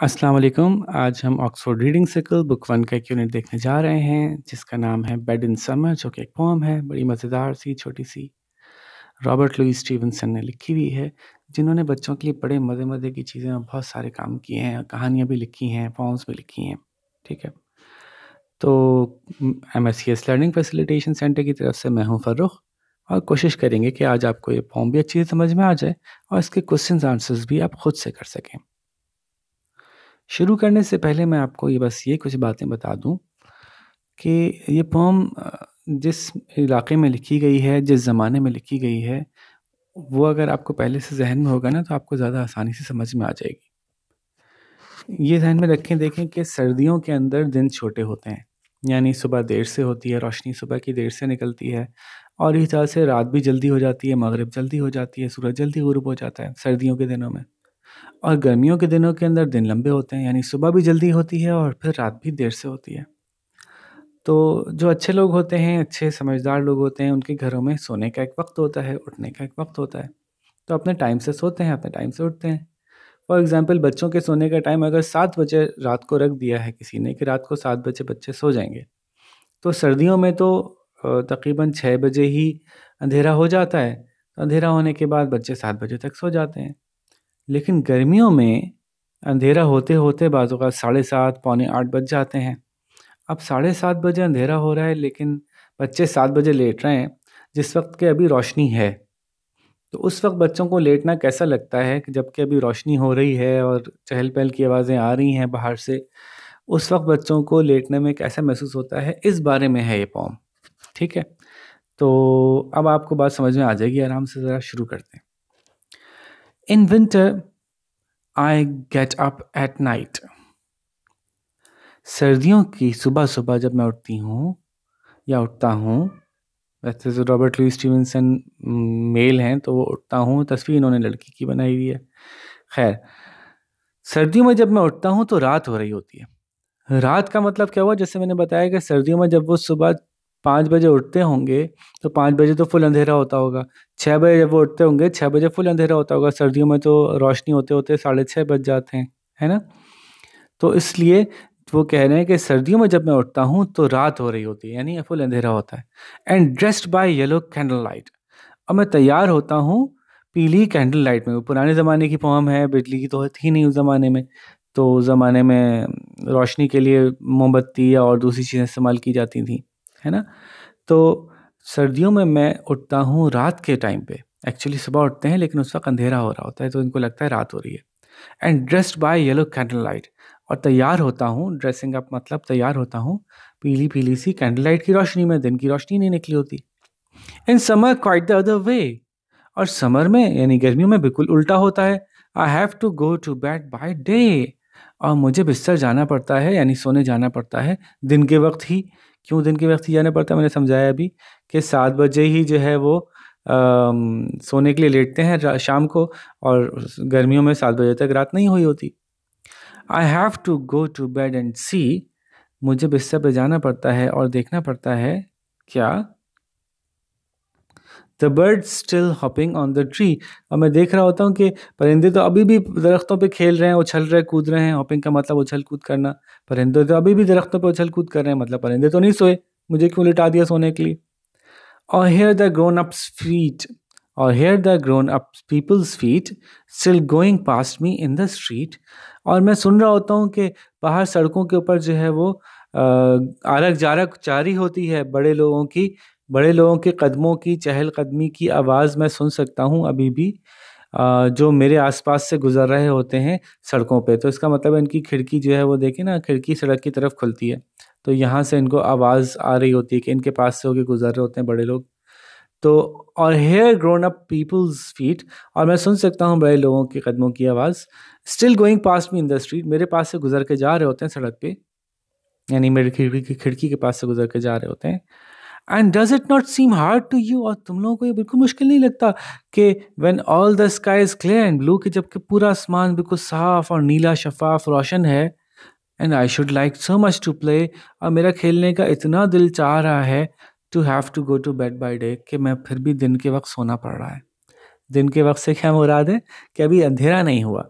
अस्सलाम वालेकुम आज हम Oxford reading circle book one का एक यूनिट देखने जा रहे हैं जिसका नाम है बेड इन समर जो कि एक पोम है बड़ी मज़ेदार सी छोटी सी रॉबर्ट लुई स्टीवनसन ने लिखी हुई है जिन्होंने बच्चों के लिए बड़े मज़े मज़े की चीज़ें और बहुत सारे काम किए हैं कहानियाँ भी लिखी हैं पोम्स भी लिखी हैं ठीक है तो M S C S learning facilitation centre की तरफ से मैं हूँ फ़र्रुख और कोशिश करेंगे कि आज आपको ये फॉर्म भी अच्छी से समझ में आ जाए और इसके क्वेश्चन आंसर्स भी आप खुद से कर सकें शुरू करने से पहले मैं आपको ये बस ये कुछ बातें बता दूं कि ये पोम जिस इलाके में लिखी गई है जिस ज़माने में लिखी गई है वो अगर आपको पहले से जहन में होगा ना तो आपको ज़्यादा आसानी से समझ में आ जाएगी ये जहन में रखें देखें कि सर्दियों के अंदर दिन छोटे होते हैं यानी सुबह देर से होती है रोशनी सुबह की देर से निकलती है और इस तरह से रात भी जल्दी हो जाती है मगरब जल्दी हो जाती है सूरज जल्दी गुरूब हो जाता है सर्दियों के दिनों में और गर्मियों के दिनों के अंदर दिन लंबे होते हैं यानी सुबह भी जल्दी होती है और फिर रात भी देर से होती है तो जो अच्छे लोग होते हैं अच्छे समझदार लोग होते हैं उनके घरों में सोने का एक वक्त होता है उठने का एक वक्त होता है तो अपने टाइम से सोते हैं अपने टाइम से उठते हैं फॉर एग्ज़ाम्पल बच्चों के सोने का टाइम अगर सात बजे रात को रख दिया है किसी ने कि रात को सात बजे बच्चे सो जाएंगे तो सर्दियों में तो तकरीबन छः बजे ही अंधेरा हो जाता है तो अंधेरा होने के बाद बच्चे सात बजे तक सो जाते हैं लेकिन गर्मियों में अंधेरा होते होते बाज़ का साढ़े सात पौने आठ बज जाते हैं अब साढ़े सात बजे अंधेरा हो रहा है लेकिन बच्चे सात बजे लेट रहे हैं जिस वक्त के अभी रोशनी है तो उस वक्त बच्चों को लेटना कैसा लगता है कि जबकि अभी रोशनी हो रही है और चहल पहल की आवाज़ें आ रही हैं बाहर से उस वक्त बच्चों को लेटने में कैसा महसूस होता है इस बारे में है ये पॉम ठीक है तो अब आपको बात समझ में आ जाएगी आराम से ज़रा शुरू करते हैं In winter, I get up at night. सर्दियों की सुबह सुबह जब मैं उठती हूँ या उठता हूँ वैसे जो रॉबर्ट लुई स्टीवनसन मेल हैं तो वो उठता हूँ तस्वीर इन्होंने लड़की की बनाई हुई है खैर सर्दियों में जब मैं उठता हूँ तो रात हो रही होती है रात का मतलब क्या हुआ जैसे मैंने बताया कि सर्दियों में जब वो सुबह पाँच बजे उठते होंगे तो पाँच बजे तो फुल अंधेरा होता होगा छः बजे जब वो उठते होंगे छः बजे फुल अंधेरा होता होगा सर्दियों में तो रोशनी होते होते साढ़े छः बज जाते हैं है ना तो इसलिए वो कह रहे हैं कि सर्दियों में जब मैं उठता हूँ तो रात हो रही होती है यानी फुल अंधेरा होता है and dressed by yellow candle light अब मैं तैयार होता हूँ पीली कैंडल लाइट में पुराने ज़माने की पोम है बिजली की तो थी नहीं उस ज़माने में तो उस ज़माने में रोशनी के लिए मोमबत्ती या और दूसरी चीज़ें इस्तेमाल की जाती थी है ना तो सर्दियों में मैं उठता हूँ रात के टाइम पे एक्चुअली सुबह उठते हैं लेकिन उस वक्त अंधेरा हो रहा होता है तो इनको लगता है रात हो रही है and dressed by yellow candle light और तैयार होता हूँ ड्रेसिंग अप मतलब तैयार होता हूँ पीली पीली सी कैंडल लाइट की रोशनी में दिन की रोशनी नहीं निकली होती in summer quite the other way और समर में यानी गर्मियों में बिल्कुल उल्टा होता है I have to go to bed by day और मुझे बिस्तर जाना पड़ता है यानी सोने जाना पड़ता है दिन के वक्त ही क्यों दिन के वक्त ही जाना पड़ता है मैंने समझाया अभी कि सात बजे ही जो है वो आ, सोने के लिए लेटते हैं शाम को और गर्मियों में सात बजे तक रात नहीं हुई होती I have to go to bed and see मुझे बिस्तर पर जाना पड़ता है और देखना पड़ता है क्या the bird still hopping on the tree और मैं देख रहा होता हूँ कि परिंदे तो अभी भी दरख्तों पे खेल रहे हैं उछल रहे कूद रहे हैं हॉपिंग का मतलब उछल कूद करना परिंदे तो अभी भी दरख्तों पे उछल कूद कर रहे हैं मतलब परिंदे तो नहीं सोए मुझे क्यों लिटा दिया सोने के लिए और hear the grown ups feet और hear the grown up people's feet still going past me in the street और मैं सुन रहा होता हूँ कि बाहर सड़कों के ऊपर जो है वो आरक जारक जारी होती है बड़े लोगों की बड़े लोगों के कदमों की चहल कदमी की आवाज़ मैं सुन सकता हूँ अभी भी जो मेरे आसपास से गुजर रहे होते हैं सड़कों पे तो इसका मतलब इनकी खिड़की जो है वो देखें ना खिड़की सड़क की तरफ खुलती है तो यहाँ से इनको आवाज़ आ रही होती है कि इनके पास से होके गुजर रहे होते हैं बड़े लोग तो और hear grown up people's feet और मैं सुन सकता हूँ बड़े लोगों के कदमों की आवाज़ still going pass me in the street मेरे पास से गुजर के जा रहे होते हैं सड़क पे यानी मेरी खिड़की की खिड़की के पास से गुजर के जा रहे होते हैं and does it not seem hard to you और तुम लोगों को ये बिल्कुल मुश्किल नहीं लगता कि when all the sky is clear and blue कि जबकि पूरा आसमान बिल्कुल साफ और नीला शफाफ रोशन है and I should like so much to play और मेरा खेलने का इतना दिल चाह रहा है to have to go to bed by day कि मैं फिर भी दिन के वक्त सोना पड़ रहा है दिन के वक्त से क्या मुराद है कि अभी अंधेरा नहीं हुआ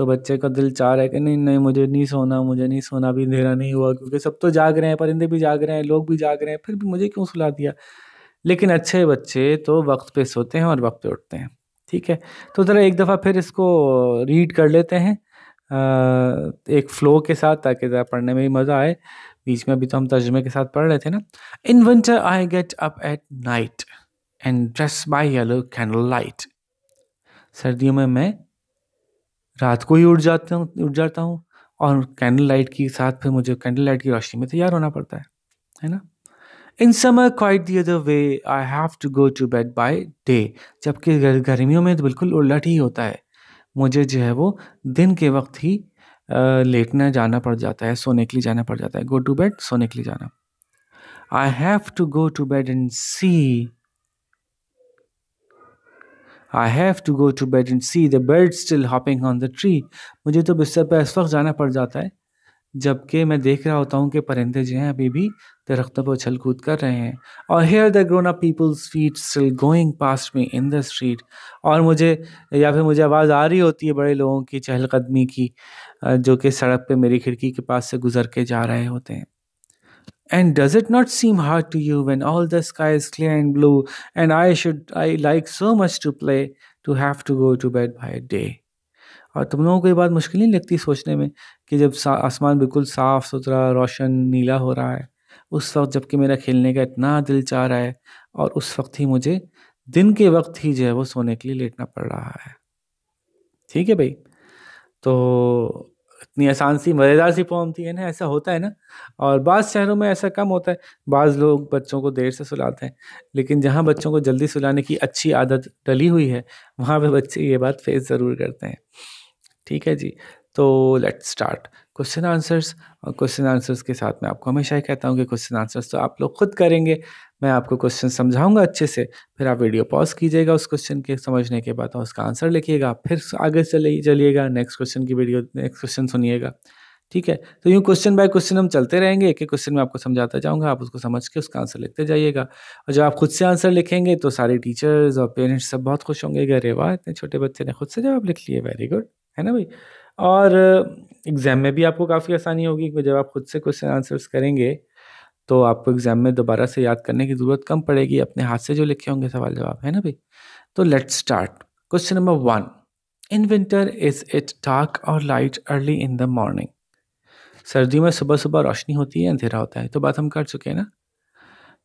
तो बच्चे का दिल चाह रहा है कि नहीं नहीं मुझे नहीं सोना मुझे नहीं सोना अभी अंधेरा नहीं हुआ क्योंकि सब तो जाग रहे हैं परिंदे भी जाग रहे हैं लोग भी जाग रहे हैं फिर भी मुझे क्यों सुला दिया लेकिन अच्छे बच्चे तो वक्त पे सोते हैं और वक्त पे उठते हैं ठीक है तो ज़रा एक दफ़ा फिर इसको रीड कर लेते हैं एक फ़्लो के साथ ताकि ज़रा पढ़ने में भी मज़ा आए बीच में अभी तो हम तर्जमे के साथ पढ़ रहे थे ना in winter I get up at night and dress by yellow candle light सर्दियों में मैं रात को ही उठ जाता हूँ उठ जाता हूँ और कैंडल लाइट के साथ फिर मुझे कैंडल लाइट की रोशनी में तैयार होना पड़ता है है ना in summer quite the other way I have to go to bed by day जबकि गर्मियों में तो बिल्कुल उलट ही होता है मुझे जो है वो दिन के वक्त ही लेटना जाना पड़ जाता है सोने के लिए जाना पड़ जाता है गो टू बेड सोने के लिए जाना I have to go to bed and see I have to go to bed and see the bird still hopping on the tree मुझे तो बिस्तर पर इस वक्त जाना पड़ जाता है जबकि मैं देख रहा होता हूँ कि परिंदे जो हैं अभी भी दरख्तों पर उछल कूद कर रहे हैं और hear the grown up people's feet still going past me in the street और मुझे या फिर मुझे आवाज़ आ रही होती है बड़े लोगों की चहलकदमी की जो कि सड़क पे मेरी खिड़की के पास से गुजर के जा रहे होते हैं And does it not seem hard to you when all the sky is clear and blue, and I should, I like so much to play, to have to go to bed by day? और तुम लोगों को ये बात मुश्किल नहीं लगती सोचने में कि जब आसमान बिल्कुल साफ़ सुथरा रोशन नीला हो रहा है उस वक्त जबकि मेरा खेलने का इतना दिल चाह रहा है और उस वक्त ही मुझे दिन के वक्त ही जो है वो सोने के लिए लेटना पड़ रहा है ठीक है भाई तो इतनी आसान सी मज़ेदार सी पोम थी है ना ऐसा होता है ना और बाज़ शहरों में ऐसा कम होता है बाज़ लोग बच्चों को देर से सुलाते हैं लेकिन जहाँ बच्चों को जल्दी सुलाने की अच्छी आदत डली हुई है वहाँ पे बच्चे ये बात फेस ज़रूर करते हैं ठीक है जी तो लेट्स स्टार्ट क्वेश्चन आंसर्स और क्वेश्चन आंसर्स के साथ मैं आपको हमेशा ही कहता हूँ कि क्वेश्चन आंसर्स तो आप लोग खुद करेंगे मैं आपको क्वेश्चन समझाऊंगा अच्छे से फिर आप वीडियो पॉज कीजिएगा उस क्वेश्चन के समझने के बाद और उसका आंसर लिखिएगा फिर आगे चले चलिएगा नेक्स्ट क्वेश्चन की वीडियो नेक्स्ट क्वेश्चन सुनिएगा ठीक है तो यूँ क्वेश्चन बाय क्वेश्चन हम चलते रहेंगे एक एक क्वेश्चन में आपको समझाता जाऊंगा आप उसको समझ के उसका आंसर लिखते जाइएगा और जब आप खुद से आंसर लिखेंगे तो सारे टीचर्स और पेरेंट्स सब बहुत खुश होंगे अरे वाह इतने छोटे बच्चे ने खुद से जवाब लिख लिए वेरी गुड है ना भाई और एग्ज़ाम में भी आपको काफ़ी आसानी होगी क्योंकि जब आप खुद से क्वेश्चन आंसर्स करेंगे तो आपको एग्ज़ाम में दोबारा से याद करने की ज़रूरत कम पड़ेगी अपने हाथ से जो लिखे होंगे सवाल जवाब है ना भाई तो let's start question number one in winter is it dark or light early in the morning सर्दियों में सुबह सुबह रोशनी होती है अंधेरा होता है तो बात हम कर चुके हैं ना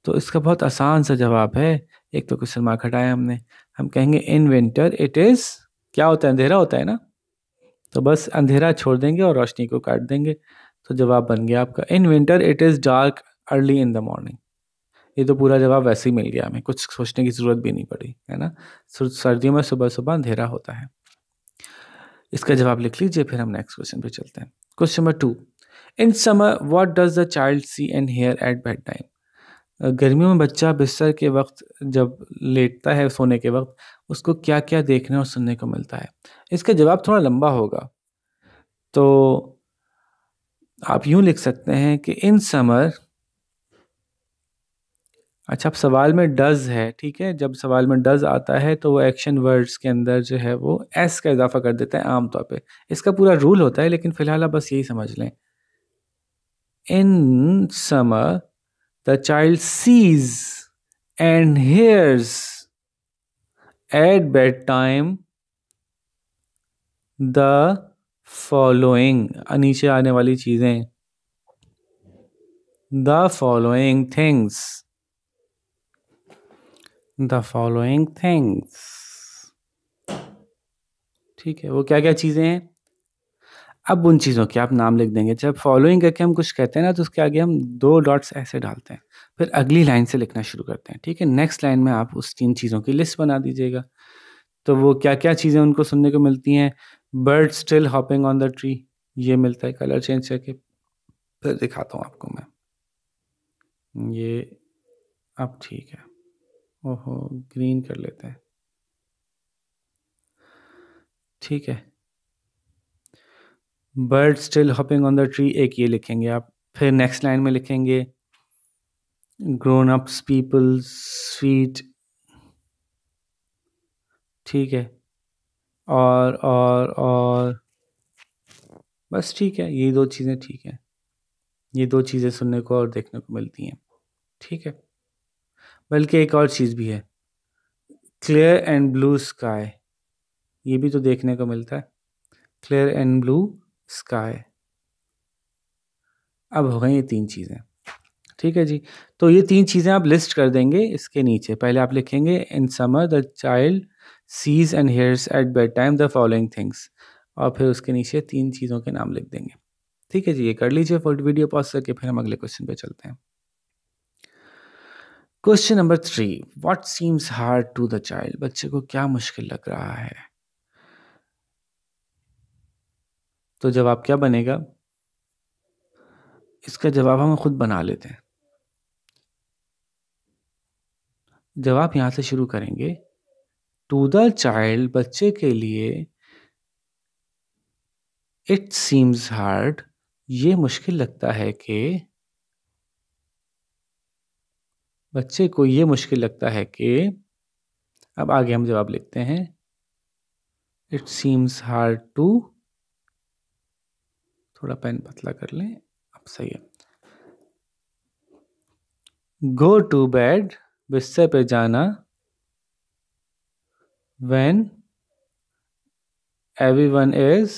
तो इसका बहुत आसान सा जवाब है एक तो क्वेश्चन मार्क हटाया हमने हम कहेंगे इन विंटर इट इज़ क्या होता है अंधेरा होता है ना तो बस अंधेरा छोड़ देंगे और रोशनी को काट देंगे तो जवाब बन गया आपका in winter it is dark early in the morning ये तो पूरा जवाब वैसे ही मिल गया हमें कुछ सोचने की ज़रूरत भी नहीं पड़ी है ना सर्दियों में सुबह सुबह अंधेरा होता है इसका जवाब लिख लीजिए फिर हम नेक्स्ट क्वेश्चन पे चलते हैं question number two in summer what does the child see and hear at bed time गर्मियों में बच्चा बिस्तर के वक्त जब लेटता है सोने के वक्त उसको क्या क्या देखने और सुनने को मिलता है इसका जवाब थोड़ा लंबा होगा तो आप यूं लिख सकते हैं कि इन समर अच्छा अब सवाल में डज है ठीक है जब सवाल में डज आता है तो वो एक्शन वर्ड्स के अंदर जो है वो एस का इजाफा कर देता है आमतौर पे इसका पूरा रूल होता है लेकिन फ़िलहाल आप बस यही समझ लें in summer the child sees and hears at bed time the following नीचे आने वाली चीजें the following things the following things ठीक है वो क्या क्या चीजें हैं अब उन चीज़ों के आप नाम लिख देंगे जब फॉलोइंग करके हम कुछ कहते हैं ना तो उसके आगे हम दो डॉट्स ऐसे डालते हैं फिर अगली लाइन से लिखना शुरू करते हैं ठीक है नेक्स्ट लाइन में आप उस तीन चीज़ों की लिस्ट बना दीजिएगा तो वो क्या क्या चीज़ें उनको सुनने को मिलती हैं bird still hopping on the tree ये मिलता है कलर चेंज करके फिर दिखाता हूँ आपको मैं ये अब ठीक है ओहो ग्रीन कर लेते हैं ठीक है bird still hopping on the tree एक ये लिखेंगे आप फिर नेक्स्ट लाइन में लिखेंगे ग्रोन अप्स पीपल स्वीट ठीक है और और और बस ठीक है ये दो चीज़ें ठीक है ये दो चीज़ें सुनने को और देखने को मिलती हैं ठीक है बल्कि एक और चीज़ भी है क्लियर एंड ब्लू स्काई ये भी तो देखने को मिलता है क्लियर एंड ब्लू स्काई अब हो गई ये तीन चीज़ें ठीक है जी तो ये तीन चीज़ें आप लिस्ट कर देंगे इसके नीचे पहले आप लिखेंगे in summer the child sees and hears at bed time the following things और फिर उसके नीचे तीन चीज़ों के नाम लिख देंगे ठीक है जी ये कर लीजिए फुल वीडियो पॉज करके फिर हम अगले क्वेश्चन पे चलते हैं question number three what seems hard to the child बच्चे को क्या मुश्किल लग रहा है तो जवाब क्या बनेगा इसका जवाब हम खुद बना लेते हैं जब आप यहाँ से शुरू करेंगे टू द चाइल्ड बच्चे के लिए इट सीम्स हार्ड ये मुश्किल लगता है कि बच्चे को ये मुश्किल लगता है कि अब आगे हम जवाब लिखते हैं इट सीम्स हार्ड टू थोड़ा पेन पतला कर लें अब सही है गो टू बेड विषय पे जाना एवरी वन इज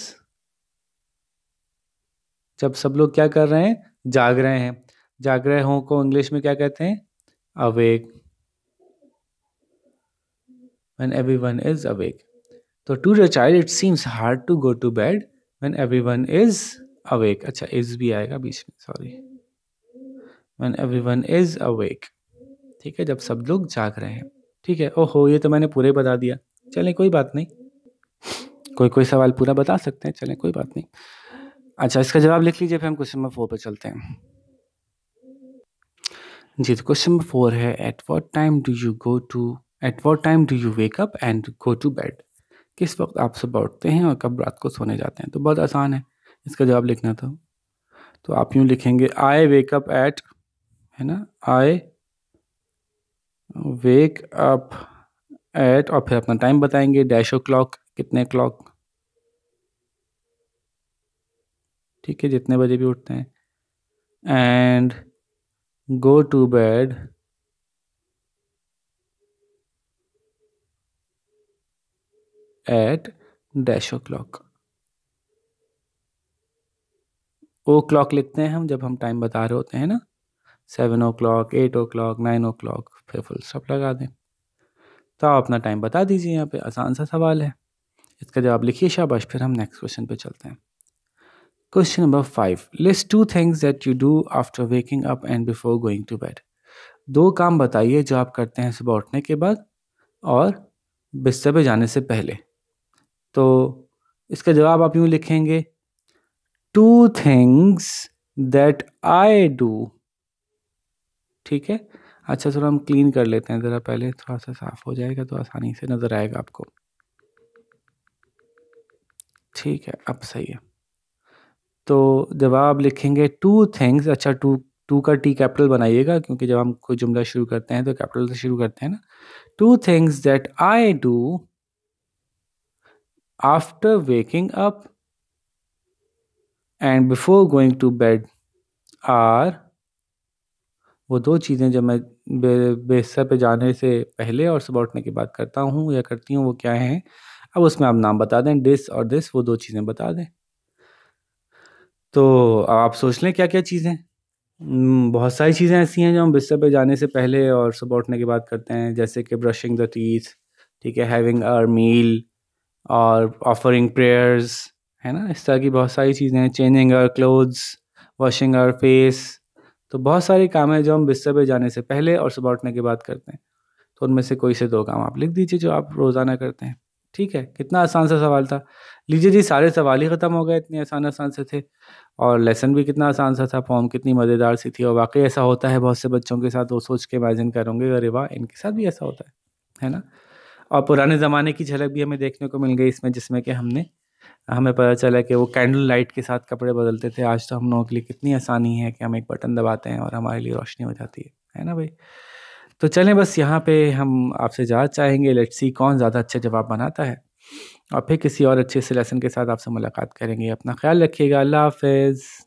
जब सब लोग क्या कर रहे हैं जाग रहे हैं जाग रहे हों को इंग्लिश में क्या कहते हैं awake when everyone is awake तो to the child it seems hard to go to bed everyone is awake अच्छा इज भी आएगा बीच में sorry everyone is awake ठीक है जब सब लोग जाग रहे हैं ठीक है ओहो ये तो मैंने पूरे बता दिया चलें कोई बात नहीं कोई कोई सवाल पूरा बता सकते हैं चलें कोई बात नहीं अच्छा इसका जवाब लिख लीजिए फिर हम क्वेश्चन नंबर फोर पर चलते हैं जी तो क्वेश्चन नंबर फोर है at what time do you go to at what time do you wake up and go to bed किस वक्त आप सुबह उठते हैं और कब रात को सोने जाते हैं तो बहुत आसान है इसका जवाब लिखना था तो आप यूँ लिखेंगे आई वेकअप एट है ना आई वेक अप एट और फिर अपना टाइम बताएंगे डैश ओ क्लॉक कितने क्लॉक ठीक है जितने बजे भी उठते हैं and go to bed at dash o'clock o'clock लिखते हैं हम जब हम टाइम बता रहे होते हैं ना seven o'clock eight o'clock nine o'clock फिर फुल स्टॉप लगा दें तो आप अपना टाइम बता दीजिए यहाँ पे आसान सा सवाल है इसका जवाब लिखिए शाबाश फिर हम नेक्स्ट क्वेश्चन पे चलते हैं question number five list two things that you do after waking up and before going to bed दो काम बताइए जो आप करते हैं सुबह उठने के बाद और बिस्तर पे जाने से पहले तो इसका जवाब आप यूँ लिखेंगे two things that I do ठीक है अच्छा थोड़ा हम क्लीन कर लेते हैं ज़रा पहले थोड़ा सा साफ़ हो जाएगा तो आसानी से नज़र आएगा आपको ठीक है अब सही है तो जब आप लिखेंगे टू थिंग्स अच्छा टू टू का टी कैपिटल बनाइएगा क्योंकि जब हम कोई जुमला शुरू करते हैं तो कैपिटल से शुरू करते हैं ना two things that I do after waking up and before going to bed are वो दो चीज़ें जब मैं बे बेसर पे जाने से पहले और सुबह उठने के बाद करता हूँ या करती हूँ वो क्या हैं? अब उसमें आप नाम बता दें डिस और दिस वो दो चीज़ें बता दें। तो आप सोच लें क्या-क्या चीज़ें बहुत सारी चीज़ें ऐसी हैं जो हम बिस्तर पे जाने से पहले और सुबह उठने के बाद करते हैं जैसे कि ब्रशिंग द टीथ ठीक है, हैविंग आर मील और ऑफरिंग प्रेयर्स है ना? इस तरह की बहुत सारी चीज़ें हैं changing our clothes, washing our face तो बहुत सारे काम है जो हम बिस्तर पे जाने से पहले और सुबह उठने के बाद करते हैं तो उनमें से कोई से दो काम आप लिख दीजिए जो आप रोज़ाना करते हैं ठीक है कितना आसान सा सवाल था लीजिए जी सारे सवाल ही ख़त्म हो गए इतने आसान आसान से थे और लेसन भी कितना आसान सा था फॉर्म कितनी मज़ेदार सी थी और वाकई ऐसा होता है बहुत से बच्चों के साथ वो सोच के इमेजिन करूँगे अरे वाह इनके साथ भी ऐसा होता है है ना और पुराने ज़माने की झलक भी हमें देखने को मिल गई इसमें जिसमें कि हमने हमें पता चला कि वो कैंडल लाइट के साथ कपड़े बदलते थे आज तो हम लोगों के लिए कितनी आसानी है कि हम एक बटन दबाते हैं और हमारे लिए रोशनी हो जाती है है ना भाई तो चलें बस यहाँ पे हम आपसे जाना चाहेंगे लेट्स सी कौन ज़्यादा अच्छा जवाब बनाता है और फिर किसी और अच्छे से लेसन के साथ आपसे मुलाकात करेंगे अपना ख्याल रखिएगा अल्लाह हाफिज़